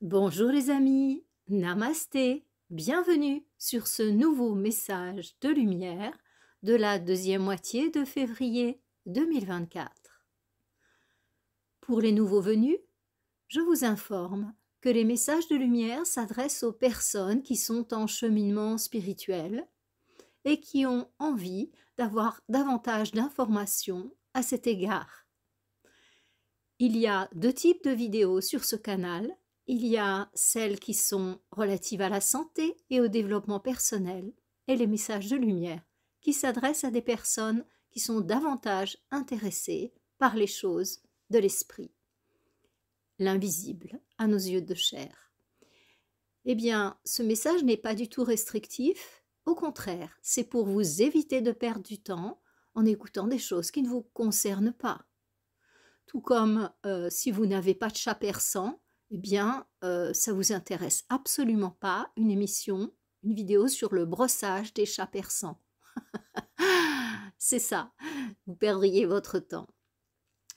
Bonjour les amis, namasté, bienvenue sur ce nouveau message de lumière de la deuxième moitié de février 2024. Pour les nouveaux venus, je vous informe que les messages de lumière s'adressent aux personnes qui sont en cheminement spirituel et qui ont envie d'avoir davantage d'informations à cet égard. Il y a deux types de vidéos sur ce canal il y a celles qui sont relatives à la santé et au développement personnel et les messages de lumière qui s'adressent à des personnes qui sont davantage intéressées par les choses de l'esprit, l'invisible à nos yeux de chair. Eh bien, ce message n'est pas du tout restrictif, au contraire, c'est pour vous éviter de perdre du temps en écoutant des choses qui ne vous concernent pas. Tout comme euh, si vous n'avez pas de chat persan, eh bien, euh, ça vous intéresse absolument pas une émission, une vidéo sur le brossage des chats persans. C'est ça, vous perdriez votre temps.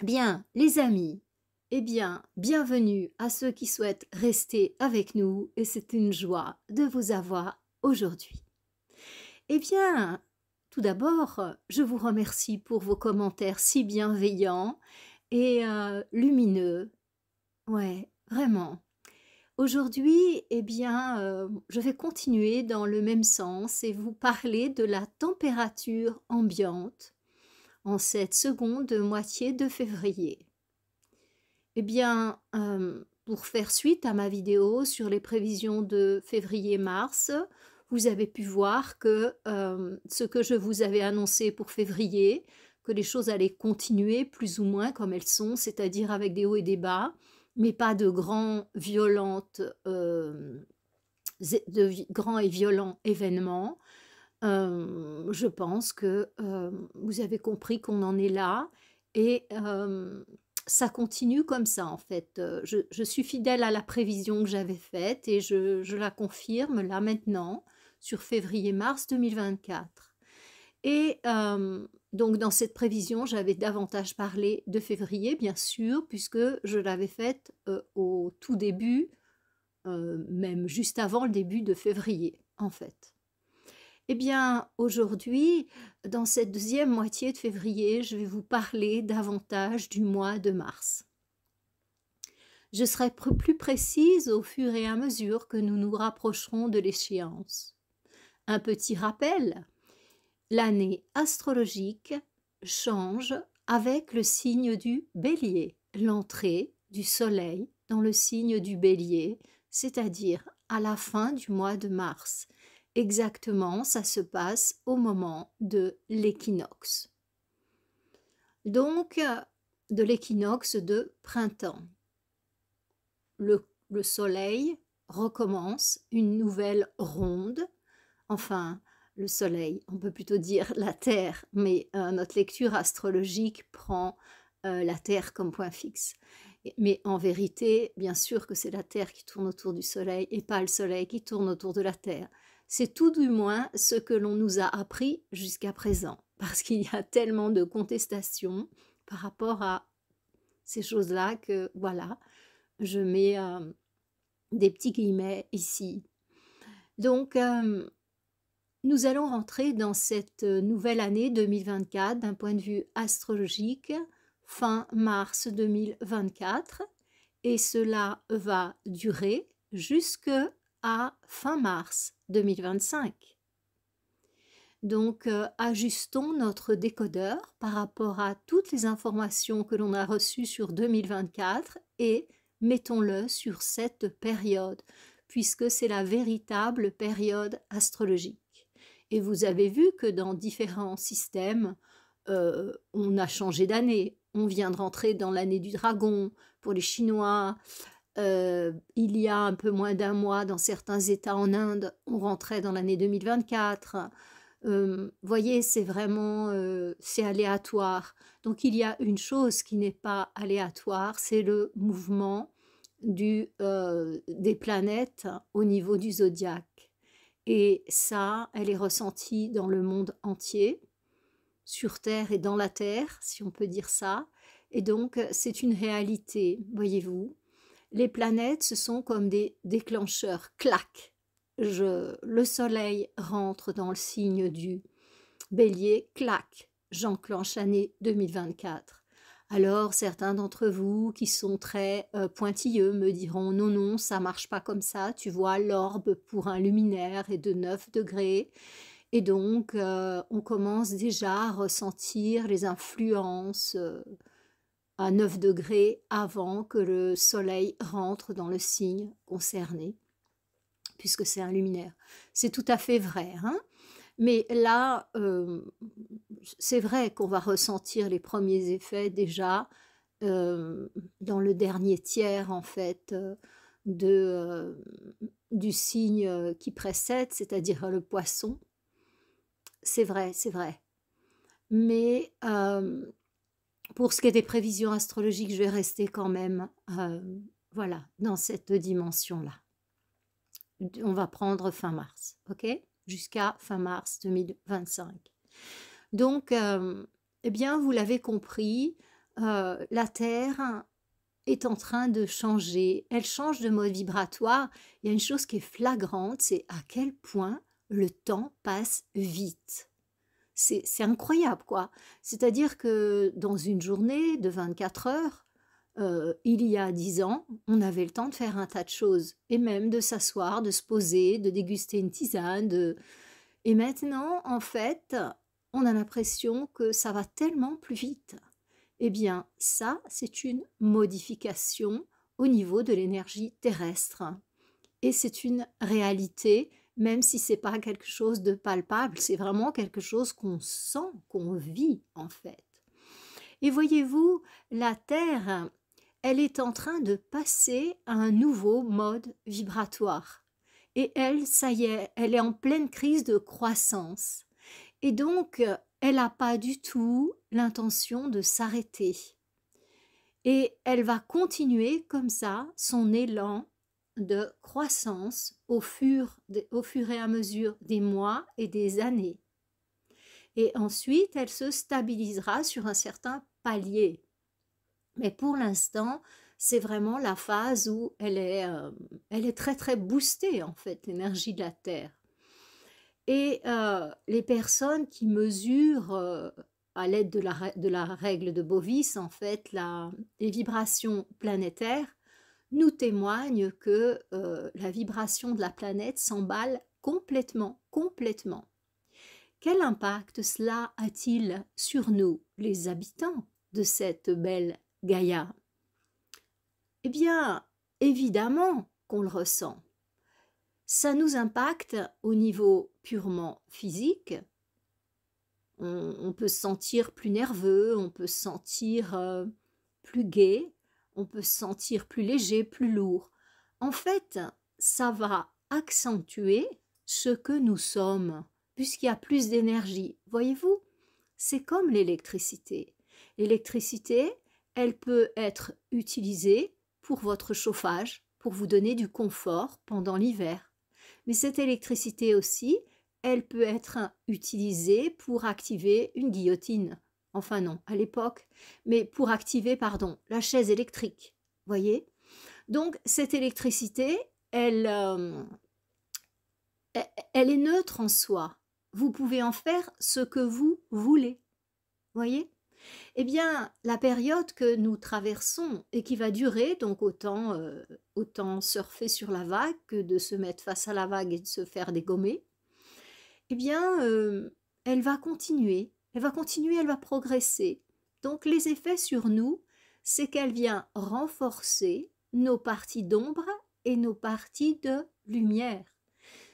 Bien, les amis, eh bien, bienvenue à ceux qui souhaitent rester avec nous et c'est une joie de vous avoir aujourd'hui. Eh bien, tout d'abord, je vous remercie pour vos commentaires si bienveillants et euh, lumineux. Ouais, Vraiment. Aujourd'hui, eh bien, euh, je vais continuer dans le même sens et vous parler de la température ambiante en cette seconde moitié de février. Eh bien, euh, pour faire suite à ma vidéo sur les prévisions de février-mars, vous avez pu voir que euh, ce que je vous avais annoncé pour février, que les choses allaient continuer plus ou moins comme elles sont, c'est-à-dire avec des hauts et des bas, mais pas de grands, violentes, euh, de grands et violents événements. Euh, je pense que euh, vous avez compris qu'on en est là et ça continue comme ça en fait. Je, suis fidèle à la prévision que j'avais faite et je, je la confirme là maintenant sur février-mars 2024. Et donc dans cette prévision, j'avais davantage parlé de février, bien sûr, puisque je l'avais faite euh, au tout début, euh, même juste avant le début de février, en fait. Eh bien, aujourd'hui, dans cette deuxième moitié de février, je vais vous parler davantage du mois de mars. Je serai plus précise au fur et à mesure que nous nous rapprocherons de l'échéance. Un petit rappel, l'année astrologique change avec le signe du bélier, l'entrée du soleil dans le signe du bélier, c'est-à-dire à la fin du mois de mars. Exactement, ça se passe au moment de l'équinoxe. Donc, euh, de l'équinoxe de printemps. Le, soleil recommence une nouvelle ronde, enfin le Soleil, on peut plutôt dire la Terre, mais euh, notre lecture astrologique prend euh, la Terre comme point fixe. Mais en vérité, bien sûr que c'est la Terre qui tourne autour du Soleil et pas le Soleil qui tourne autour de la Terre. C'est tout du moins ce que l'on nous a appris jusqu'à présent, parce qu'il y a tellement de contestations par rapport à ces choses-là que voilà, je mets euh, des petits guillemets ici. Donc, nous allons rentrer dans cette euh, nouvelle année 2024 d'un point de vue astrologique, fin mars 2024, et cela va durer jusque à fin mars 2025. Donc euh, ajustons notre décodeur par rapport à toutes les informations que l'on a reçues sur 2024 et mettons-le sur cette période, puisque c'est la véritable période astrologique. Et vous avez vu que dans différents systèmes, euh, on a changé d'année. On vient de rentrer dans l'année du dragon pour les Chinois. Euh, il y a un peu moins d'un mois, dans certains États en Inde, on rentrait dans l'année 2024. Euh, voyez, c'est vraiment c'est aléatoire. Donc il y a une chose qui n'est pas aléatoire, c'est le mouvement des planètes au niveau du zodiaque. Et ça, elle est ressentie dans le monde entier, sur Terre et dans la Terre, si on peut dire ça. Et donc, c'est une réalité, voyez-vous. Les planètes, ce sont comme des déclencheurs, clac. le soleil rentre dans le signe du bélier, clac. J'enclenche année 2024. Alors certains d'entre vous qui sont très euh, pointilleux me diront non non ça marche pas comme ça, tu vois l'orbe pour un luminaire est de 9 degrés et donc euh, on commence déjà à ressentir les influences euh, à 9 degrés avant que le soleil rentre dans le signe concerné puisque c'est un luminaire. C'est tout à fait vrai. Hein mais là, euh, c'est vrai qu'on va ressentir les premiers effets déjà euh, dans le dernier tiers, en fait, euh, du signe qui précède, c'est-à-dire le poisson. C'est vrai, c'est vrai. Mais pour ce qui est des prévisions astrologiques, je vais rester quand même voilà, dans cette dimension-là. On va prendre fin mars, ok jusqu'à fin mars 2025. Donc, euh, eh bien, vous l'avez compris, euh, la Terre est en train de changer. Elle change de mode vibratoire. Il y a une chose qui est flagrante, c'est à quel point le temps passe vite. C'est incroyable, quoi. C'est-à-dire que dans une journée de 24 heures, euh, il y a dix ans, on avait le temps de faire un tas de choses, et même de s'asseoir, de se poser, de déguster une tisane, Et maintenant, en fait, on a l'impression que ça va tellement plus vite. Eh bien, ça, c'est une modification au niveau de l'énergie terrestre. Et c'est une réalité, même si c'est pas quelque chose de palpable, c'est vraiment quelque chose qu'on sent, qu'on vit en fait. Et voyez-vous, la Terre elle est en train de passer à un nouveau mode vibratoire. Et elle, ça y est, elle est en pleine crise de croissance. Et donc, elle n'a pas du tout l'intention de s'arrêter. Et elle va continuer comme ça son élan de croissance au fur, au fur et à mesure des mois et des années. Et ensuite, elle se stabilisera sur un certain palier. Mais pour l'instant, c'est vraiment la phase où elle est, euh, elle est très très boostée en fait, l'énergie de la Terre. Et euh, les personnes qui mesurent euh, à l'aide de la, de la, règle de Bovis en fait la, les vibrations planétaires nous témoignent que la vibration de la planète s'emballe complètement, complètement. Quel impact cela a-t-il sur nous, les habitants de cette belle Gaïa Eh bien, évidemment qu'on le ressent. Ça nous impacte au niveau purement physique. On, peut se sentir plus nerveux, on peut se sentir euh, plus gai, on peut se sentir plus léger, plus lourd. En fait, ça va accentuer ce que nous sommes, puisqu'il y a plus d'énergie. Voyez-vous, c'est comme l'électricité. L'électricité, elle peut être utilisée pour votre chauffage, pour vous donner du confort pendant l'hiver. Mais cette électricité aussi, elle peut être utilisée pour activer une guillotine. Enfin non, à l'époque, mais pour activer, pardon, la chaise électrique. Voyez Donc cette électricité, elle, euh, e-, elle est neutre en soi. Vous pouvez en faire ce que vous voulez. Voyez eh bien, la période que nous traversons et qui va durer, donc autant, euh, autant surfer sur la vague que de se mettre face à la vague et de se faire dégommer, eh bien, euh, elle va continuer, elle va continuer, elle va progresser. Donc les effets sur nous, c'est qu'elle vient renforcer nos parties d'ombre et nos parties de lumière.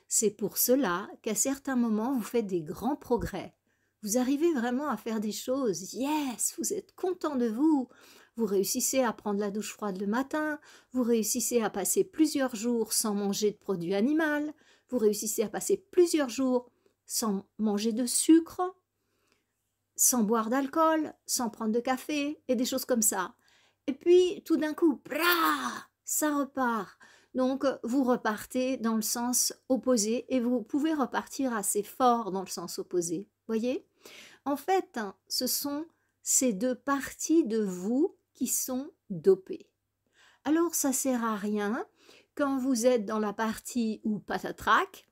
C'est pour cela qu'à certains moments, vous faites des grands progrès vous arrivez vraiment à faire des choses. Yes, vous êtes content de vous. Vous réussissez à prendre la douche froide le matin, vous réussissez à passer plusieurs jours sans manger de produits animaux, vous réussissez à passer plusieurs jours sans manger de sucre, sans boire d'alcool, sans prendre de café et des choses comme ça. Et puis, tout d'un coup, ça repart. Donc, vous repartez dans le sens opposé et vous pouvez repartir assez fort dans le sens opposé. Voyez En fait, ce sont ces deux parties de vous qui sont dopées. Alors, ça sert à rien quand vous êtes dans la partie ou patatrac,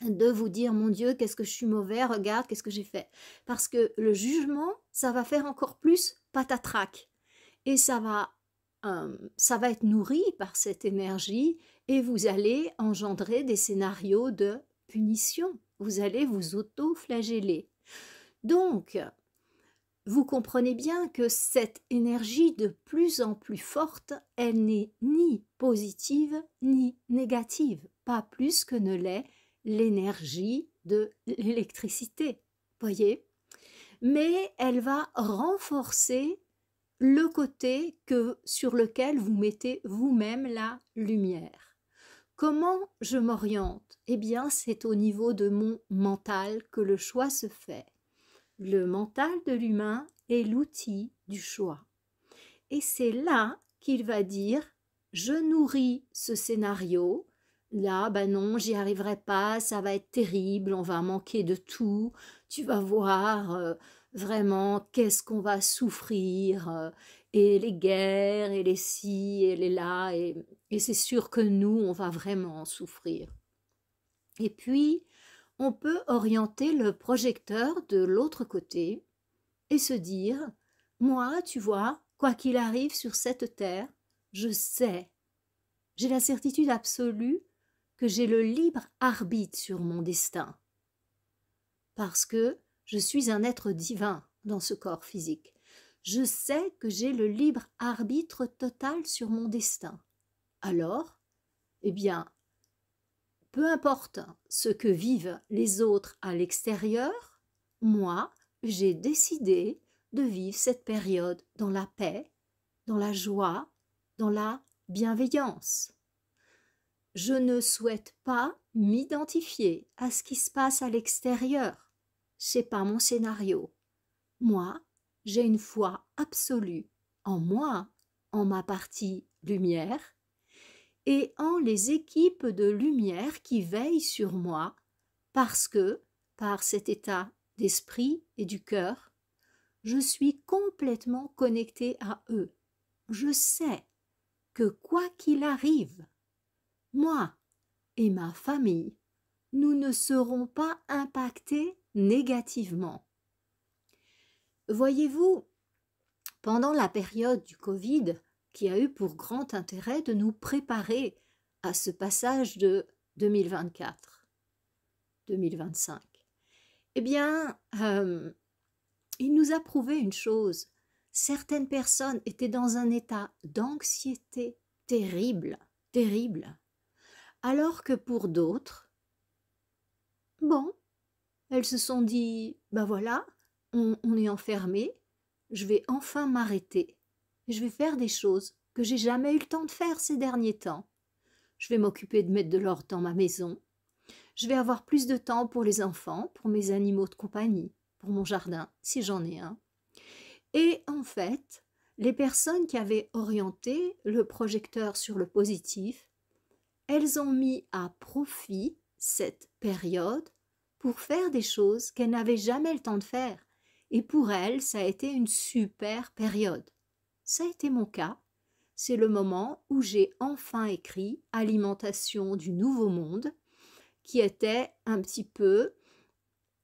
de vous dire mon Dieu, qu'est-ce que je suis mauvais, regarde, qu'est-ce que j'ai fait. Parce que le jugement, ça va faire encore plus patatrac. Et ça va ça va être nourri par cette énergie et vous allez engendrer des scénarios de punition. Vous allez vous auto-flageller. Donc, vous comprenez bien que cette énergie de plus en plus forte, elle n'est ni positive ni négative, pas plus que ne l'est l'énergie de l'électricité, voyez Mais elle va renforcer le côté que, sur lequel vous mettez vous-même la lumière. Comment je m'oriente Eh bien, c'est au niveau de mon mental que le choix se fait. Le mental de l'humain est l'outil du choix. Et c'est là qu'il va dire je nourris ce scénario. Là, ben non, j'y arriverai pas, ça va être terrible, on va manquer de tout, tu vas voir, euh, vraiment qu'est-ce qu'on va souffrir euh, et les guerres et les si et les là et, et c'est sûr que nous on va vraiment souffrir. Et puis on peut orienter le projecteur de l'autre côté et se dire moi tu vois quoi qu'il arrive sur cette terre je sais j'ai la certitude absolue que j'ai le libre arbitre sur mon destin parce que je suis un être divin dans ce corps physique. Je sais que j'ai le libre arbitre total sur mon destin. Alors, eh bien, peu importe ce que vivent les autres à l'extérieur, moi, j'ai décidé de vivre cette période dans la paix, dans la joie, dans la bienveillance. Je ne souhaite pas m'identifier à ce qui se passe à l'extérieur c'est pas mon scénario. Moi, j'ai une foi absolue en moi, en ma partie lumière, et en les équipes de lumière qui veillent sur moi, parce que, par cet état d'esprit et du cœur, je suis complètement connecté à eux. Je sais que quoi qu'il arrive, moi et ma famille, nous ne serons pas impactés négativement. Voyez-vous, pendant la période du Covid, qui a eu pour grand intérêt de nous préparer à ce passage de 2024, 2025, eh bien, euh, il nous a prouvé une chose. Certaines personnes étaient dans un état d'anxiété terrible, terrible, alors que pour d'autres, bon, elles se sont dit Ben voilà, on, est enfermé, je vais enfin m'arrêter. Je vais faire des choses que j'ai jamais eu le temps de faire ces derniers temps. Je vais m'occuper de mettre de l'ordre dans ma maison. Je vais avoir plus de temps pour les enfants, pour mes animaux de compagnie, pour mon jardin, si j'en ai un. Et en fait, les personnes qui avaient orienté le projecteur sur le positif, elles ont mis à profit cette période pour faire des choses qu'elle n'avait jamais le temps de faire. Et pour elle, ça a été une super période. Ça a été mon cas. C'est le moment où j'ai enfin écrit Alimentation du Nouveau Monde, qui était un petit peu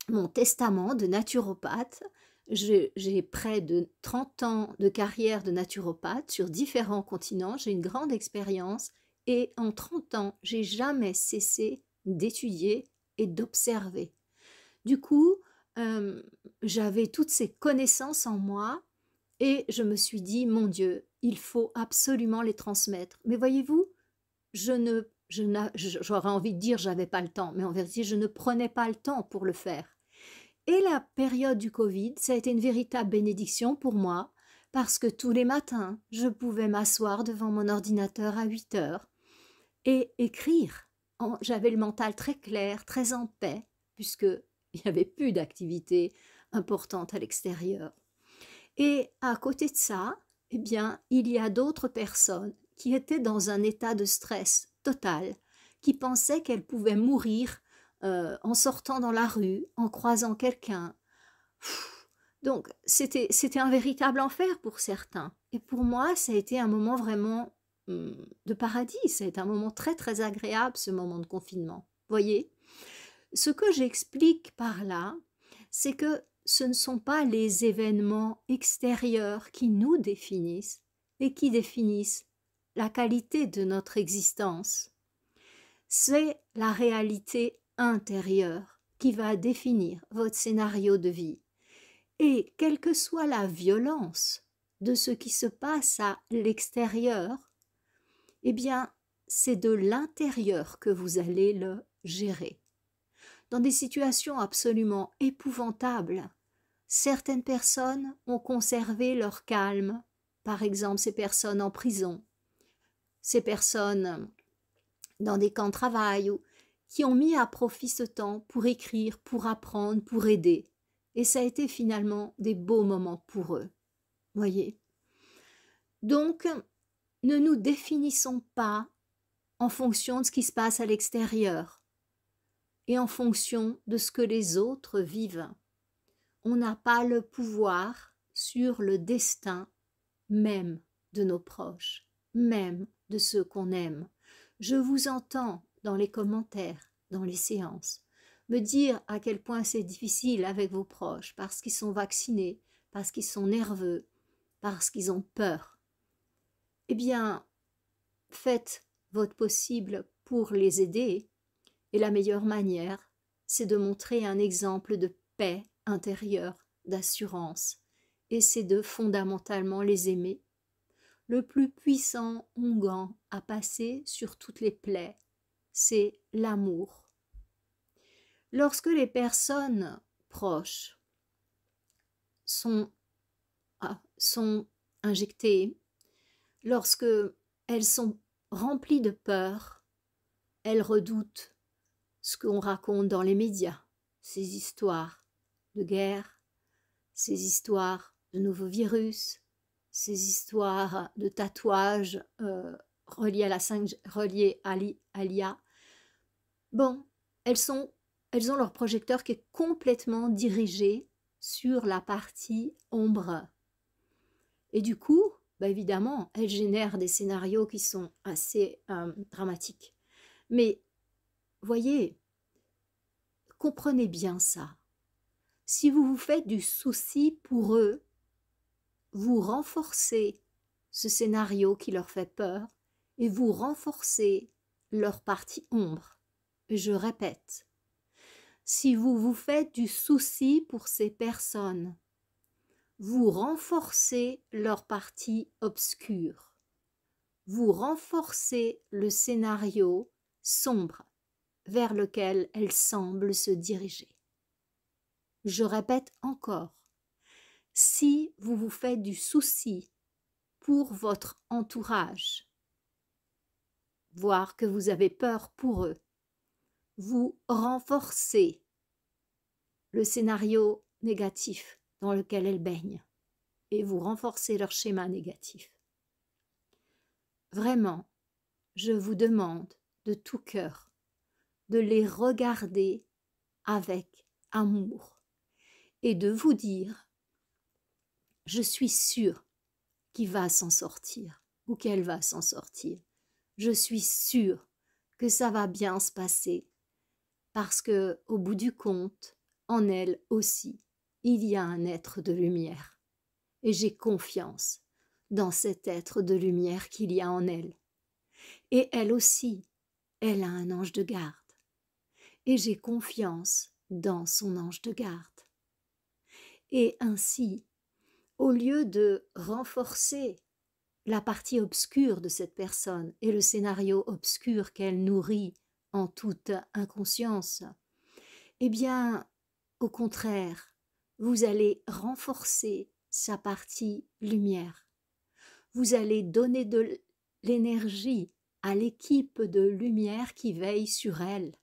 mon testament de naturopathe. J'ai près de 30 ans de carrière de naturopathe sur différents continents, j'ai une grande expérience et en 30 ans, j'ai jamais cessé d'étudier et d'observer. Du coup, euh, j'avais toutes ces connaissances en moi et je me suis dit, mon Dieu, il faut absolument les transmettre. Mais voyez-vous, je ne, j'aurais envie de dire, j'avais pas le temps, mais en vérité, je ne prenais pas le temps pour le faire. Et la période du Covid, ça a été une véritable bénédiction pour moi, parce que tous les matins, je pouvais m'asseoir devant mon ordinateur à 8 heures et écrire j'avais le mental très clair, très en paix, puisque il n'y avait plus d'activité importante à l'extérieur. Et à côté de ça, eh bien, il y a d'autres personnes qui étaient dans un état de stress total, qui pensaient qu'elles pouvaient mourir euh, en sortant dans la rue, en croisant quelqu'un. Donc, c'était un véritable enfer pour certains. Et pour moi, ça a été un moment vraiment de paradis. C'est un moment très très agréable, ce moment de confinement. Voyez Ce que j'explique par là, c'est que ce ne sont pas les événements extérieurs qui nous définissent, et qui définissent la qualité de notre existence. C'est la réalité intérieure qui va définir votre scénario de vie. Et quelle que soit la violence de ce qui se passe à l'extérieur, eh bien, c'est de l'intérieur que vous allez le gérer. Dans des situations absolument épouvantables, certaines personnes ont conservé leur calme, par exemple ces personnes en prison, ces personnes dans des camps de travail, qui ont mis à profit ce temps pour écrire, pour apprendre, pour aider. Et ça a été finalement des beaux moments pour eux. Voyez. Donc, ne nous définissons pas en fonction de ce qui se passe à l'extérieur et en fonction de ce que les autres vivent. On n'a pas le pouvoir sur le destin même de nos proches, même de ceux qu'on aime. Je vous entends dans les commentaires, dans les séances, me dire à quel point c'est difficile avec vos proches parce qu'ils sont vaccinés, parce qu'ils sont nerveux, parce qu'ils ont peur eh bien, faites votre possible pour les aider, et la meilleure manière, c'est de montrer un exemple de paix intérieure, d'assurance, et c'est de fondamentalement les aimer. Le plus puissant onguent à passer sur toutes les plaies, c'est l'amour. Lorsque les personnes proches sont, ah, sont injectées Lorsque elles sont remplies de peur, elles redoutent ce qu'on raconte dans les médias, ces histoires de guerre, ces histoires de nouveaux virus, ces histoires de tatouages euh, reliés à l'IA. Bon, elles ont leur projecteur qui est complètement dirigé sur la partie ombre. Et du coup, bah, évidemment, elle génère des scénarios qui sont assez euh, dramatiques. Mais voyez, comprenez bien ça. Si vous vous faites du souci pour eux, vous renforcez ce scénario qui leur fait peur et vous renforcez leur partie ombre. Je répète, si vous vous faites du souci pour ces personnes, vous renforcez leur partie obscure. Vous renforcez le scénario sombre vers lequel elles semblent se diriger. Je répète encore, si vous vous faites du souci pour votre entourage, voire que vous avez peur pour eux, vous renforcez le scénario négatif dans lequel elles baignent, et vous renforcez leur schéma négatif. Vraiment, je vous demande de tout cœur de les regarder avec amour et de vous dire je suis sûre qu'il va s'en sortir ou qu'elle va s'en sortir. Je suis sûre que ça va bien se passer parce que au bout du compte, en elle aussi, il y a un être de lumière, et j'ai confiance dans cet être de lumière qu'il y a en elle. Et elle aussi, elle a un ange de garde, et j'ai confiance dans son ange de garde. Et ainsi, au lieu de renforcer la partie obscure de cette personne et le scénario obscur qu'elle nourrit en toute inconscience, eh bien, au contraire, vous allez renforcer sa partie lumière. Vous allez donner de l'énergie à l'équipe de lumière qui veille sur elle.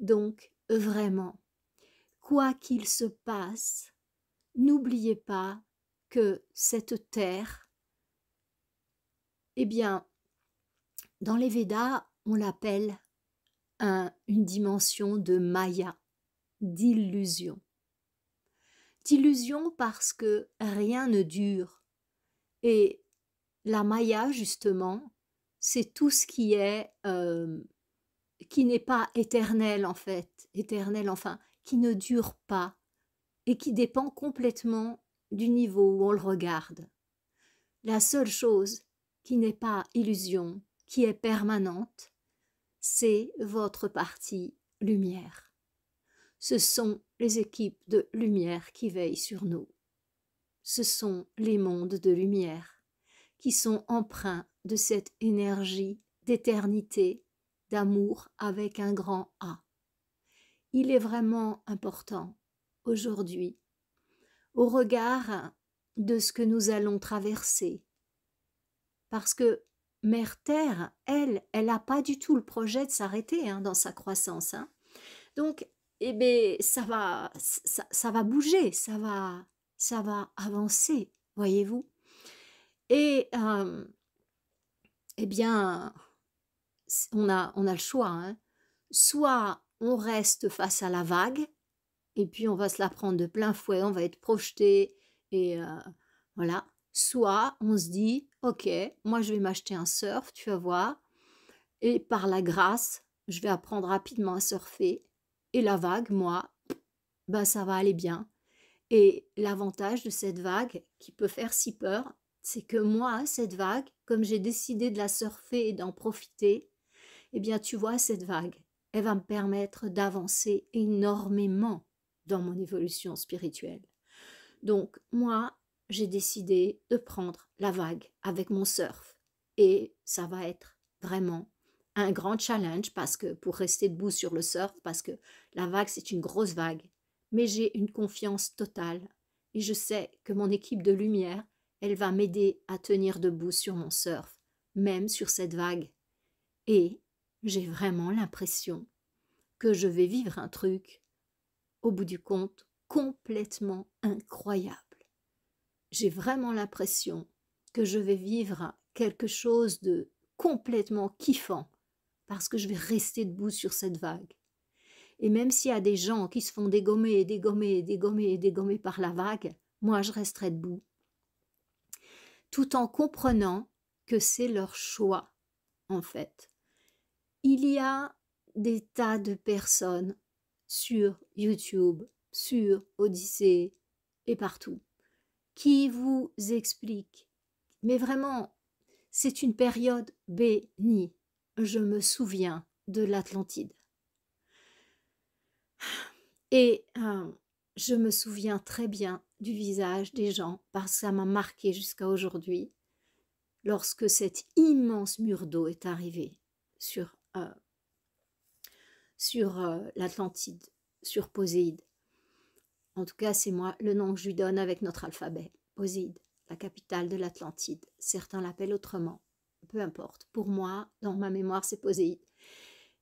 Donc, vraiment, quoi qu'il se passe, n'oubliez pas que cette terre, eh bien, dans les Védas, on l'appelle une dimension de Maya, d'illusion illusion parce que rien ne dure. Et la Maya, justement, c'est tout ce qui est euh, qui n'est pas éternel en fait, éternel enfin, qui ne dure pas et qui dépend complètement du niveau où on le regarde. La seule chose qui n'est pas illusion, qui est permanente, c'est votre partie lumière ce sont les équipes de lumière qui veillent sur nous. Ce sont les mondes de lumière qui sont empreints de cette énergie d'éternité, d'amour avec un grand A. Il est vraiment important aujourd'hui, au regard de ce que nous allons traverser, parce que Mère Terre, elle, elle n'a pas du tout le projet de s'arrêter hein, dans sa croissance. Hein. Donc, eh bien, ça va, ça, va bouger, ça va, ça va avancer, voyez-vous. Et, eh bien, on a, on a le choix. Hein. Soit on reste face à la vague, et puis on va se la prendre de plein fouet, on va être projeté, et voilà. Soit on se dit, ok, moi je vais m'acheter un surf, tu vas voir, et par la grâce, je vais apprendre rapidement à surfer, et la vague, moi, ben ça va aller bien. Et l'avantage de cette vague, qui peut faire si peur, c'est que moi, cette vague, comme j'ai décidé de la surfer et d'en profiter, eh bien tu vois, cette vague, elle va me permettre d'avancer énormément dans mon évolution spirituelle. Donc moi, j'ai décidé de prendre la vague avec mon surf. Et ça va être vraiment un grand challenge parce que pour rester debout sur le surf, parce que la vague, c'est une grosse vague. Mais j'ai une confiance totale et je sais que mon équipe de lumière, elle va m'aider à tenir debout sur mon surf, même sur cette vague. Et j'ai vraiment l'impression que je vais vivre un truc, au bout du compte, complètement incroyable. J'ai vraiment l'impression que je vais vivre quelque chose de complètement kiffant parce que je vais rester debout sur cette vague. Et même s'il y a des gens qui se font dégommer dégommer dégommer et dégommer par la vague, moi je resterai debout. Tout en comprenant que c'est leur choix, en fait. Il y a des tas de personnes sur YouTube, sur Odyssée et partout qui vous expliquent. Mais vraiment, c'est une période bénie je me souviens de l'Atlantide. Et euh, je me souviens très bien du visage des gens parce que ça m'a marqué jusqu'à aujourd'hui lorsque cet immense mur d'eau est arrivé sur, euh, sur euh, l'Atlantide, sur Poséide. En tout cas, c'est moi le nom que je lui donne avec notre alphabet, Poséide, la capitale de l'Atlantide. Certains l'appellent autrement peu importe. Pour moi, dans ma mémoire, c'est posé.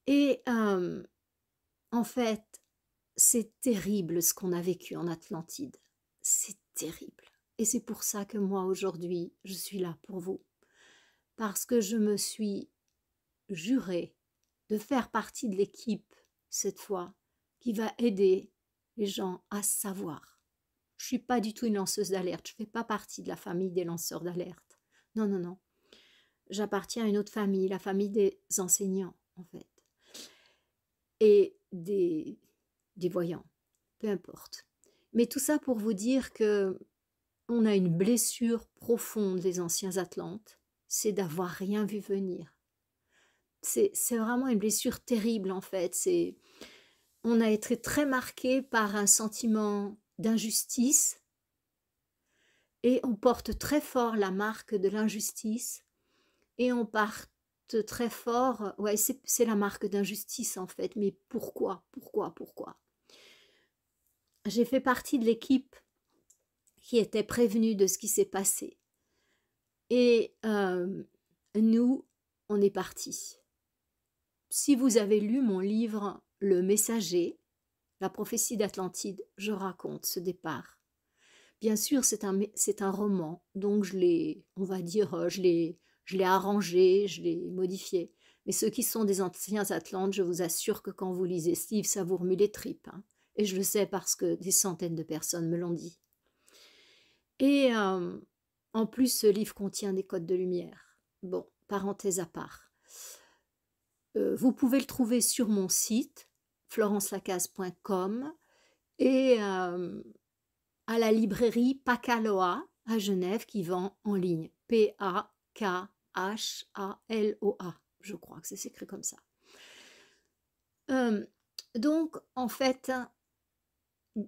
Et euh, en fait, c'est terrible ce qu'on a vécu en Atlantide. C'est terrible. Et c'est pour ça que moi, aujourd'hui, je suis là pour vous. Parce que je me suis juré de faire partie de l'équipe, cette fois, qui va aider les gens à savoir. Je ne suis pas du tout une lanceuse d'alerte, je ne fais pas partie de la famille des lanceurs d'alerte. Non, non, non j'appartiens à une autre famille, la famille des enseignants, en fait, et des, des voyants, peu importe. Mais tout ça pour vous dire que on a une blessure profonde, des anciens Atlantes, c'est d'avoir rien vu venir. C'est vraiment une blessure terrible, en fait. C'est On a été très marqué par un sentiment d'injustice et on porte très fort la marque de l'injustice et on part très fort. Ouais, c'est la marque d'injustice en fait. Mais pourquoi Pourquoi Pourquoi J'ai fait partie de l'équipe qui était prévenue de ce qui s'est passé. Et euh, nous, on est parti. Si vous avez lu mon livre Le Messager, la prophétie d'Atlantide, je raconte ce départ. Bien sûr, c'est un, un roman, donc je l'ai, on va dire, euh, je l'ai je l'ai arrangé, je l'ai modifié. Mais ceux qui sont des anciens Atlantes, je vous assure que quand vous lisez Steve, ça vous remue les tripes. Hein. Et je le sais parce que des centaines de personnes me l'ont dit. Et euh, en plus, ce livre contient des codes de lumière. Bon, parenthèse à part. Euh, vous pouvez le trouver sur mon site, florencelacase.com, et euh, à la librairie Pacaloa à Genève qui vend en ligne. P-A-K-A. H-A-L-O-A. je crois que c'est écrit comme ça. Euh, donc, en fait,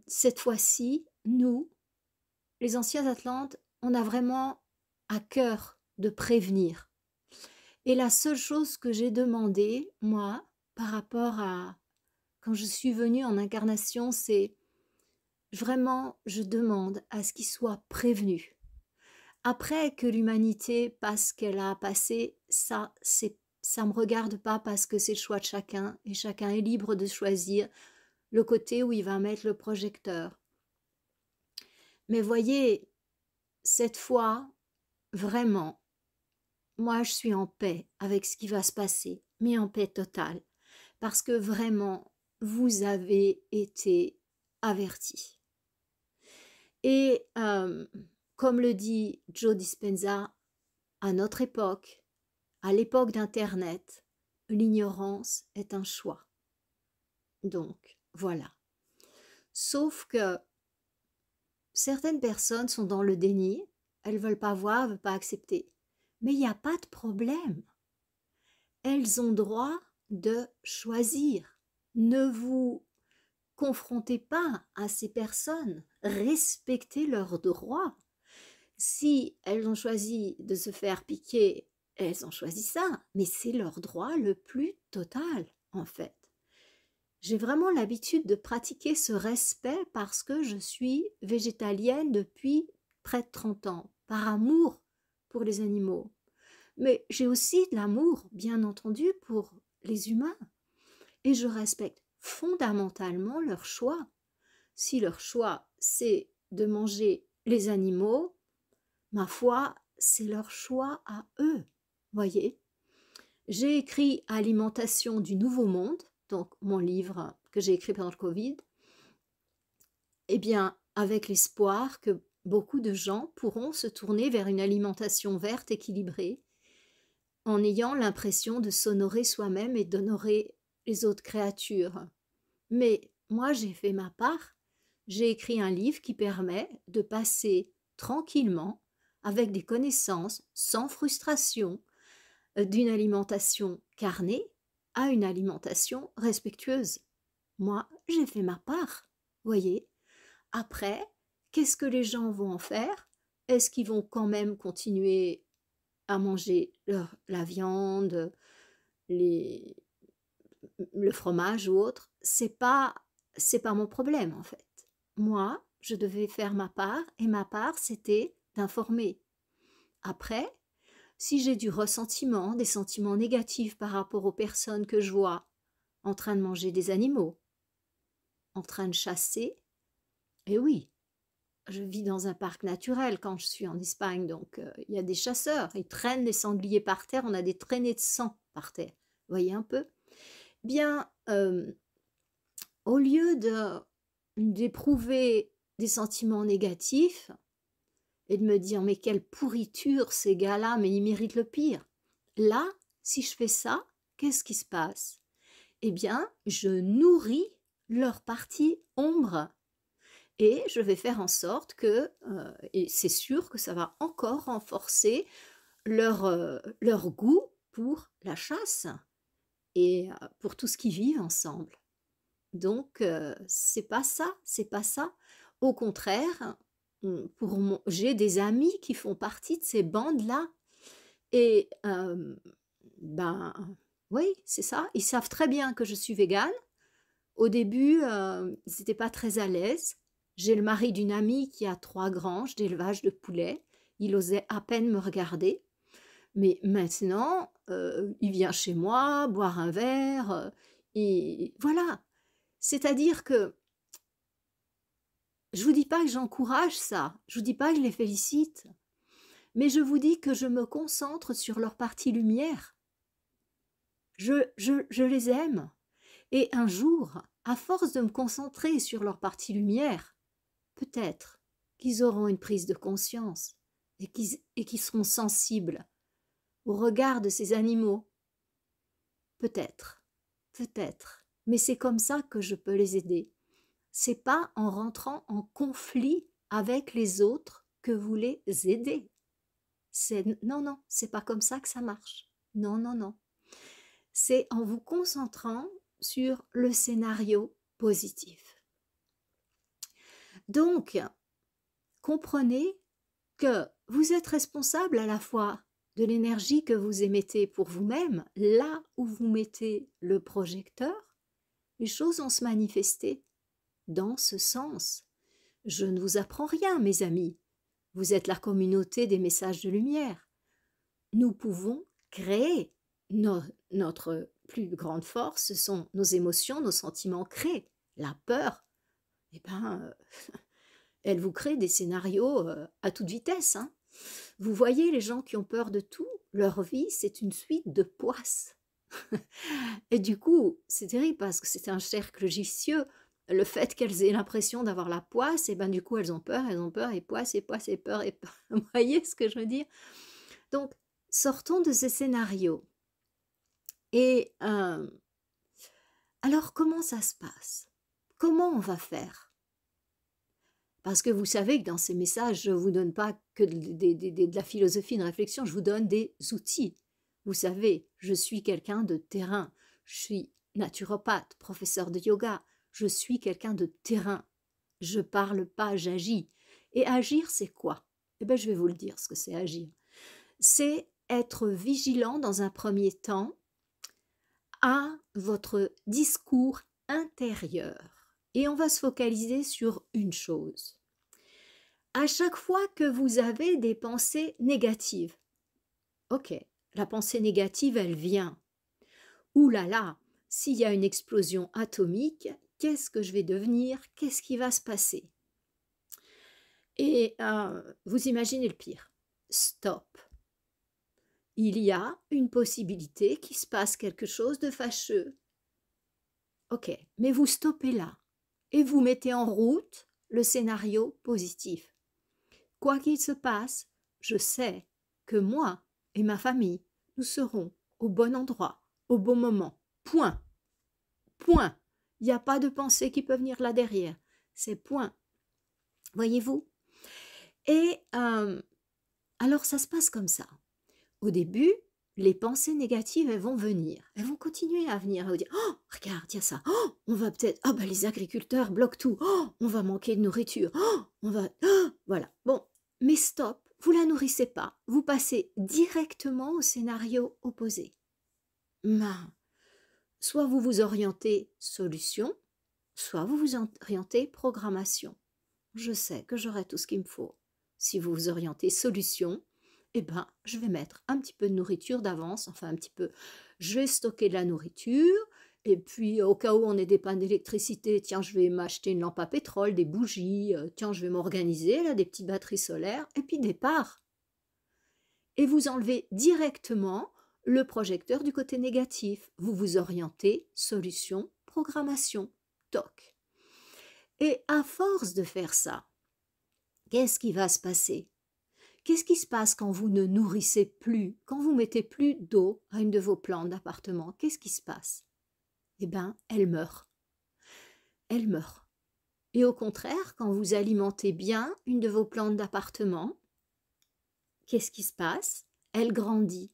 cette fois-ci, nous, les anciens Atlantes, on a vraiment à cœur de prévenir. Et la seule chose que j'ai demandé, moi, par rapport à quand je suis venue en incarnation, c'est vraiment, je demande à ce qu'il soit prévenu après que l'humanité passe ce qu'elle a passé, ça, c'est ça me regarde pas parce que c'est le choix de chacun et chacun est libre de choisir le côté où il va mettre le projecteur. Mais voyez, cette fois, vraiment, moi je suis en paix avec ce qui va se passer, mais en paix totale, parce que vraiment, vous avez été avertis. Et euh, comme le dit Joe Dispenza, à notre époque, à l'époque d'Internet, l'ignorance est un choix. Donc, voilà. Sauf que certaines personnes sont dans le déni, elles veulent pas voir, veulent pas accepter. Mais il n'y a pas de problème. Elles ont droit de choisir. Ne vous confrontez pas à ces personnes, respectez leurs droits si elles ont choisi de se faire piquer, elles ont choisi ça, mais c'est leur droit le plus total, en fait. J'ai vraiment l'habitude de pratiquer ce respect parce que je suis végétalienne depuis près de 30 ans, par amour pour les animaux. Mais j'ai aussi de l'amour, bien entendu, pour les humains. Et je respecte fondamentalement leur choix. Si leur choix, c'est de manger les animaux, Ma foi, c'est leur choix à eux. Voyez J'ai écrit Alimentation du Nouveau Monde, donc mon livre que j'ai écrit pendant le Covid, eh bien, avec l'espoir que beaucoup de gens pourront se tourner vers une alimentation verte équilibrée en ayant l'impression de s'honorer soi-même et d'honorer les autres créatures. Mais moi, j'ai fait ma part. J'ai écrit un livre qui permet de passer tranquillement avec des connaissances, sans frustration, euh, d'une alimentation carnée à une alimentation respectueuse. Moi, j'ai fait ma part, voyez. Après, qu'est-ce que les gens vont en faire Est-ce qu'ils vont quand même continuer à manger la viande, les, le fromage ou autre C'est pas c'est pas mon problème en fait. Moi, je devais faire ma part et ma part c'était d'informer. Après, si j'ai du ressentiment, des sentiments négatifs par rapport aux personnes que je vois en train de manger des animaux, en train de chasser, eh oui, je vis dans un parc naturel quand je suis en Espagne, donc euh, il y a des chasseurs, ils traînent des sangliers par terre, on a des traînées de sang par terre, voyez un peu. Bien, euh, au lieu d'éprouver des sentiments négatifs, et de me dire mais quelle pourriture ces gars-là, mais ils méritent le pire. Là, si je fais ça, qu'est-ce qui se passe Eh bien, je nourris leur partie ombre. Et je vais faire en sorte que, euh, et c'est sûr que ça va encore renforcer leur, euh, leur goût pour la chasse et euh, pour tout ce qui vivent ensemble. Donc, c'est pas ça, c'est pas ça. Au contraire, Mmh, pour mon... j'ai des amis qui font partie de ces bandes-là. Et ben oui, c'est ça. Ils savent très bien que je suis végane. Au début, ils n'étaient pas très à l'aise. J'ai le mari d'une amie qui a trois granges d'élevage de poulets. Il osait à peine me regarder. Mais maintenant, il vient chez moi boire un verre. et voilà. C'est-à-dire que je vous dis pas que j'encourage ça, je vous dis pas que je les félicite, mais je vous dis que je me concentre sur leur partie lumière. Je, je, les aime. Et un jour, à force de me concentrer sur leur partie lumière, peut-être qu'ils auront une prise de conscience et qu'ils seront sensibles au regard de ces animaux. Peut-être, peut-être, mais c'est comme ça que je peux les aider c'est pas en rentrant en conflit avec les autres que vous les aidez. C'est non non, c'est pas comme ça que ça marche. Non non non. C'est en vous concentrant sur le scénario positif. Donc comprenez que vous êtes responsable à la fois de l'énergie que vous émettez pour vous-même, là où vous mettez le projecteur, les choses vont se manifester dans ce sens. Je ne vous apprends rien, mes amis. Vous êtes la communauté des messages de lumière. Nous pouvons créer. notre plus grande force, ce sont nos émotions, nos sentiments créés. La peur, eh ben, euh, elle vous crée des scénarios euh, à toute vitesse. Hein. Vous voyez les gens qui ont peur de tout, leur vie, c'est une suite de poisses. Et du coup, c'est terrible parce que c'est un cercle vicieux le fait qu'elles aient l'impression d'avoir la poisse, et ben du coup elles ont peur, elles ont peur, et poisse, et poisse, et peur, et peur. Vous voyez ce que je veux dire Donc sortons de ces scénarios. Et euh, alors comment ça se passe Comment on va faire Parce que vous savez que dans ces messages, je ne vous donne pas que de, de la philosophie, une réflexion, je vous donne des outils. Vous savez, je suis quelqu'un de terrain, je suis naturopathe, professeur de yoga, je suis quelqu'un de terrain. Je parle pas, j'agis. Et agir, c'est quoi Eh bien, je vais vous le dire ce que c'est agir. C'est être vigilant dans un premier temps à votre discours intérieur. Et on va se focaliser sur une chose. À chaque fois que vous avez des pensées négatives, ok, la pensée négative, elle vient. Ouh là là, s'il y a une explosion atomique, Qu'est-ce que je vais devenir Qu'est-ce qui va se passer Et euh, vous imaginez le pire. Stop. Il y a une possibilité qu'il se passe quelque chose de fâcheux. Ok, mais vous stoppez là et vous mettez en route le scénario positif. Quoi qu'il se passe, je sais que moi et ma famille, nous serons au bon endroit, au bon moment. Point. Point. Il n'y a pas de pensée qui peut venir là derrière. C'est point. Voyez-vous Et euh, alors ça se passe comme ça. Au début, les pensées négatives, elles vont venir. Elles vont continuer à venir. Elles dire, oh, regarde, il y a ça. Oh, on va peut-être... oh, ben les agriculteurs bloquent tout. Oh, on va manquer de nourriture. Oh, on va... voilà. Bon, mais stop, vous la nourrissez pas. Vous passez directement au scénario opposé. Mais soit vous vous orientez solution, soit vous vous orientez programmation. Je sais que j'aurai tout ce qu'il me faut. Si vous vous orientez solution, eh ben, je vais mettre un petit peu de nourriture d'avance, enfin un petit peu. Je vais stocker de la nourriture, et puis au cas où on est des pannes d'électricité, tiens, je vais m'acheter une lampe à pétrole, des bougies, euh, tiens, je vais m'organiser, là, des petites batteries solaires, et puis départ. Et vous enlevez directement le projecteur du côté négatif. Vous vous orientez solution, programmation, toc. Et à force de faire ça, qu'est-ce qui va se passer Qu'est-ce qui se passe quand vous ne nourrissez plus, quand vous mettez plus d'eau à une de vos plantes d'appartement Qu'est-ce qui se passe Eh bien, elle meurt. Elle meurt. Et au contraire, quand vous alimentez bien une de vos plantes d'appartement, qu'est-ce qui se passe Elle grandit,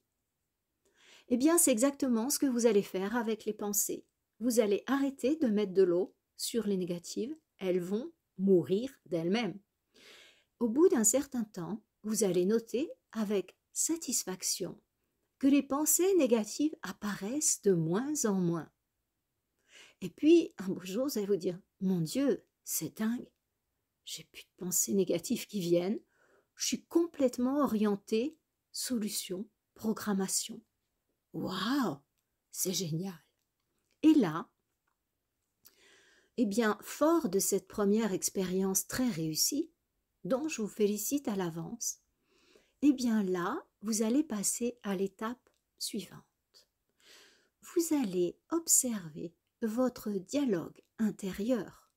eh bien, c'est exactement ce que vous allez faire avec les pensées. Vous allez arrêter de mettre de l'eau sur les négatives, elles vont mourir d'elles-mêmes. Au bout d'un certain temps, vous allez noter avec satisfaction que les pensées négatives apparaissent de moins en moins. Et puis, un beau jour, vous allez vous dire, mon Dieu, c'est dingue, j'ai plus de pensées négatives qui viennent, je suis complètement orientée solution, programmation. Waouh C'est génial Et là, eh bien, fort de cette première expérience très réussie, dont je vous félicite à l'avance, eh bien là, vous allez passer à l'étape suivante. Vous allez observer votre dialogue intérieur.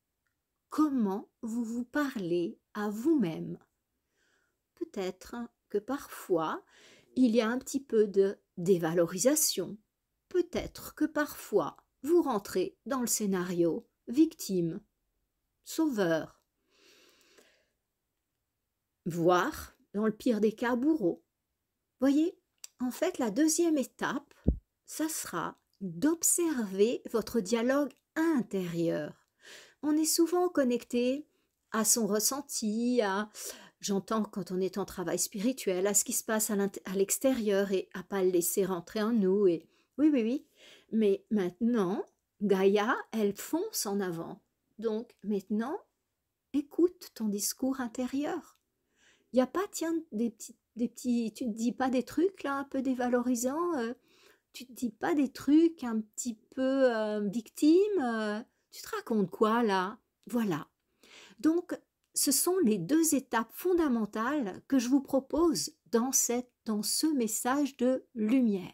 Comment vous vous parlez à vous-même. Peut-être que parfois, il y a un petit peu de dévalorisation. Peut-être que parfois vous rentrez dans le scénario victime, sauveur, voire, dans le pire des cas, bourreau. Voyez, en fait, la deuxième étape, ça sera d'observer votre dialogue intérieur. On est souvent connecté à son ressenti, à, J'entends quand on est en travail spirituel à ce qui se passe à l'extérieur et à pas le laisser rentrer en nous. Et oui, oui, oui. Mais maintenant, Gaïa, elle fonce en avant. Donc maintenant, écoute ton discours intérieur. Il n'y a pas, tiens, des petits, des petits, tu ne dis pas des trucs là un peu dévalorisants, euh, tu ne dis pas des trucs un petit peu victime euh, victimes, euh, tu te racontes quoi là Voilà. Donc ce sont les deux étapes fondamentales que je vous propose dans, cette, dans ce message de lumière.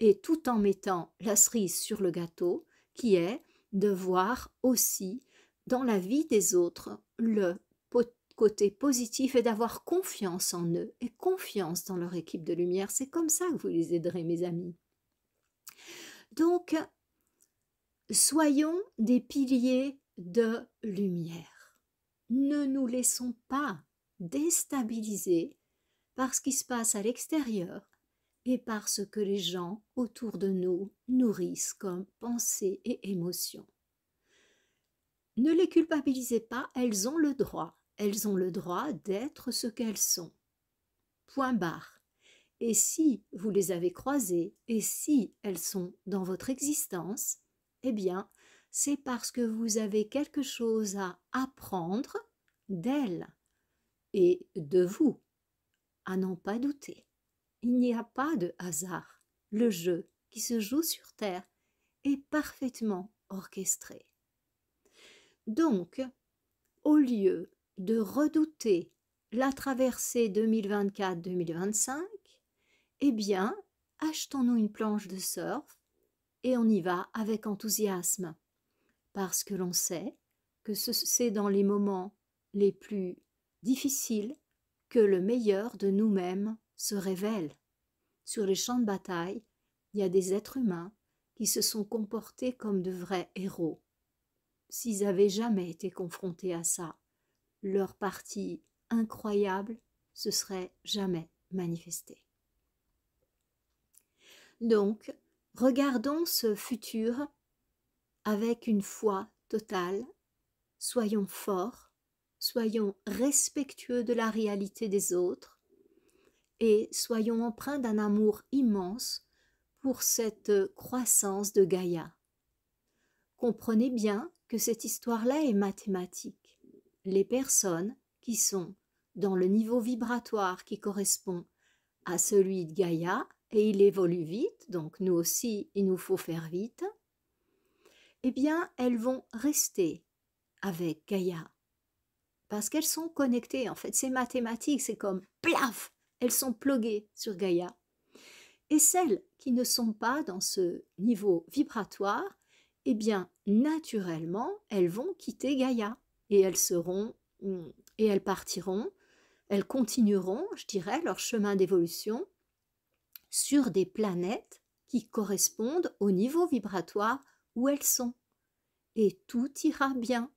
Et tout en mettant la cerise sur le gâteau, qui est de voir aussi dans la vie des autres le côté positif et d'avoir confiance en eux et confiance dans leur équipe de lumière. C'est comme ça que vous les aiderez, mes amis. Donc, soyons des piliers de lumière ne nous laissons pas déstabiliser par ce qui se passe à l'extérieur et par ce que les gens autour de nous nourrissent comme pensées et émotions. Ne les culpabilisez pas, elles ont le droit. Elles ont le droit d'être ce qu'elles sont. Point barre. Et si vous les avez croisées, et si elles sont dans votre existence, eh bien, c'est parce que vous avez quelque chose à apprendre d'elle et de vous, à n'en pas douter. Il n'y a pas de hasard. Le jeu qui se joue sur Terre est parfaitement orchestré. Donc, au lieu de redouter la traversée 2024-2025, eh bien, achetons-nous une planche de surf et on y va avec enthousiasme parce que l'on sait que c'est dans les moments les plus difficiles que le meilleur de nous-mêmes se révèle. Sur les champs de bataille, il y a des êtres humains qui se sont comportés comme de vrais héros. S'ils avaient jamais été confrontés à ça, leur partie incroyable se serait jamais manifestée. Donc, regardons ce futur avec une foi totale, soyons forts, soyons respectueux de la réalité des autres et soyons empreints d'un amour immense pour cette croissance de Gaïa. Comprenez bien que cette histoire-là est mathématique. Les personnes qui sont dans le niveau vibratoire qui correspond à celui de Gaïa, et il évolue vite, donc nous aussi, il nous faut faire vite, eh bien, elles vont rester avec Gaïa. Parce qu'elles sont connectées, en fait, c'est mathématique, c'est comme plaf, elles sont ploguées sur Gaïa. Et celles qui ne sont pas dans ce niveau vibratoire, eh bien, naturellement, elles vont quitter Gaïa et elles seront mm, et elles partiront, elles continueront, je dirais, leur chemin d'évolution sur des planètes qui correspondent au niveau vibratoire où elles sont. Et tout ira bien.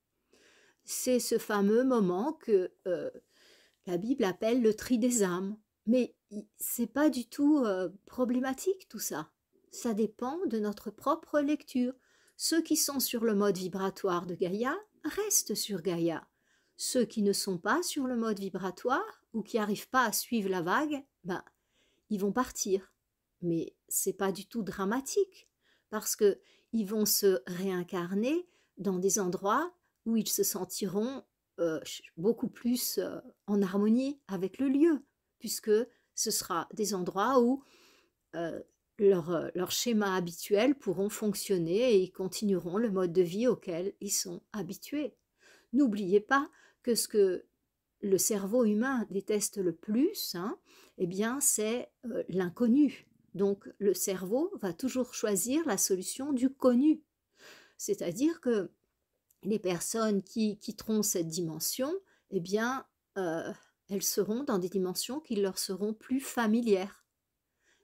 C'est ce fameux moment que euh, la Bible appelle le tri des âmes. Mais c'est pas du tout euh, problématique tout ça. Ça dépend de notre propre lecture. Ceux qui sont sur le mode vibratoire de Gaïa restent sur Gaïa. Ceux qui ne sont pas sur le mode vibratoire ou qui n'arrivent pas à suivre la vague, ben, ils vont partir. Mais c'est pas du tout dramatique parce que ils vont se réincarner dans des endroits où ils se sentiront euh, beaucoup plus euh, en harmonie avec le lieu, puisque ce sera des endroits où leurs leur euh, schémas habituels pourront fonctionner et ils continueront le mode de vie auquel ils sont habitués. N'oubliez pas que ce que le cerveau humain déteste le plus, hein, eh bien, c'est l'inconnu. Donc le cerveau va toujours choisir la solution du connu. C'est-à-dire que les personnes qui quitteront cette dimension, eh bien, euh, elles seront dans des dimensions qui leur seront plus familières.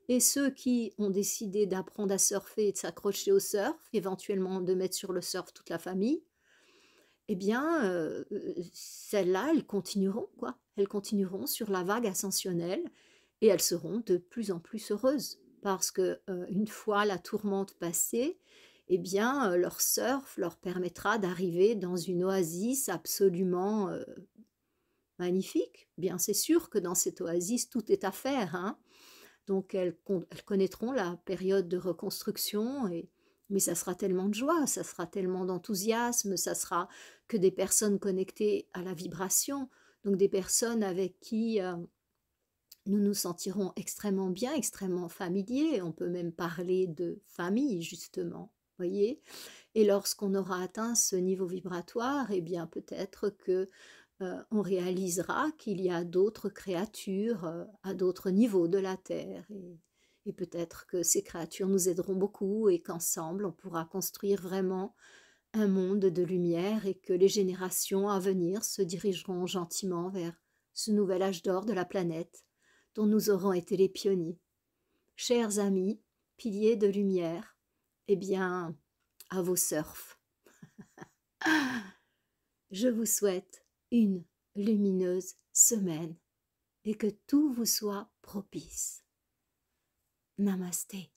Et ceux qui ont décidé d'apprendre à surfer et de s'accrocher au surf, éventuellement de mettre sur le surf toute la famille, eh bien, euh, celles-là, elles continueront, quoi. Elles continueront sur la vague ascensionnelle et elles seront de plus en plus heureuses parce que euh, une fois la tourmente passée, eh bien euh, leur surf leur permettra d'arriver dans une oasis absolument euh, magnifique. Bien, c'est sûr que dans cette oasis tout est à faire. Hein. Donc elles, elles, connaîtront la période de reconstruction et mais ça sera tellement de joie, ça sera tellement d'enthousiasme, ça sera que des personnes connectées à la vibration, donc des personnes avec qui nous nous sentirons extrêmement bien, extrêmement familiers. On peut même parler de famille, justement. Voyez Et lorsqu'on aura atteint ce niveau vibratoire, eh bien, peut-être que euh, on réalisera qu'il y a d'autres créatures euh, à d'autres niveaux de la Terre. et peut-être que ces créatures nous aideront beaucoup et qu'ensemble, on pourra construire vraiment un monde de lumière et que les générations à venir se dirigeront gentiment vers ce nouvel âge d'or de la planète nous aurons été les pionniers. Chers amis, piliers de lumière, eh bien, à vos surfs. Je vous souhaite une lumineuse semaine et que tout vous soit propice. Namasté.